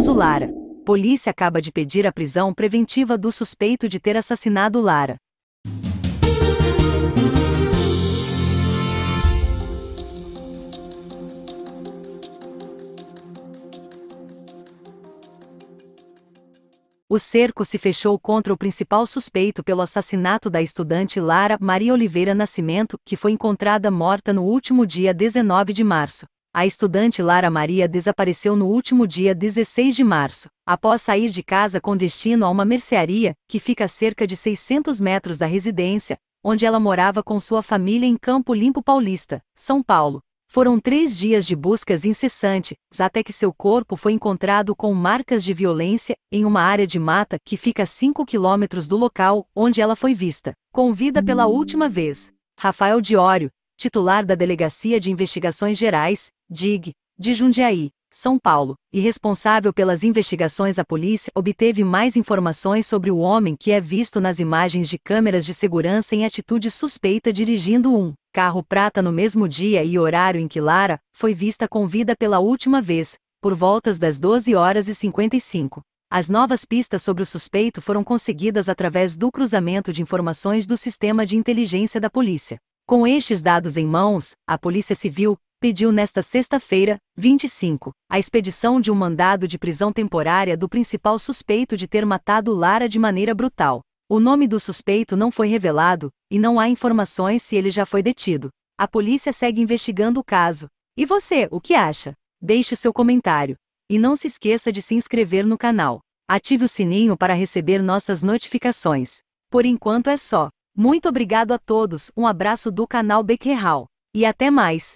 Caso Lara. Polícia acaba de pedir a prisão preventiva do suspeito de ter assassinado Lara. O cerco se fechou contra o principal suspeito pelo assassinato da estudante Lara Maria Oliveira Nascimento, que foi encontrada morta no último dia 19 de março. A estudante Lara Maria desapareceu no último dia 16 de março, após sair de casa com destino a uma mercearia, que fica a cerca de 600 metros da residência, onde ela morava com sua família em Campo Limpo Paulista, São Paulo. Foram três dias de buscas incessantes, até que seu corpo foi encontrado com marcas de violência em uma área de mata que fica a 5 quilômetros do local onde ela foi vista, convida pela última vez. Rafael Diório, titular da Delegacia de Investigações Gerais, DIG, de Jundiaí, São Paulo, e responsável pelas investigações à polícia, obteve mais informações sobre o homem que é visto nas imagens de câmeras de segurança em atitude suspeita dirigindo um carro prata no mesmo dia e horário em que Lara foi vista com vida pela última vez, por voltas das 12 horas e 55. As novas pistas sobre o suspeito foram conseguidas através do cruzamento de informações do sistema de inteligência da polícia. Com estes dados em mãos, a Polícia Civil, pediu nesta sexta-feira, 25, a expedição de um mandado de prisão temporária do principal suspeito de ter matado Lara de maneira brutal. O nome do suspeito não foi revelado, e não há informações se ele já foi detido. A polícia segue investigando o caso. E você, o que acha? Deixe seu comentário. E não se esqueça de se inscrever no canal. Ative o sininho para receber nossas notificações. Por enquanto é só. Muito obrigado a todos, um abraço do canal Bequerral. E até mais!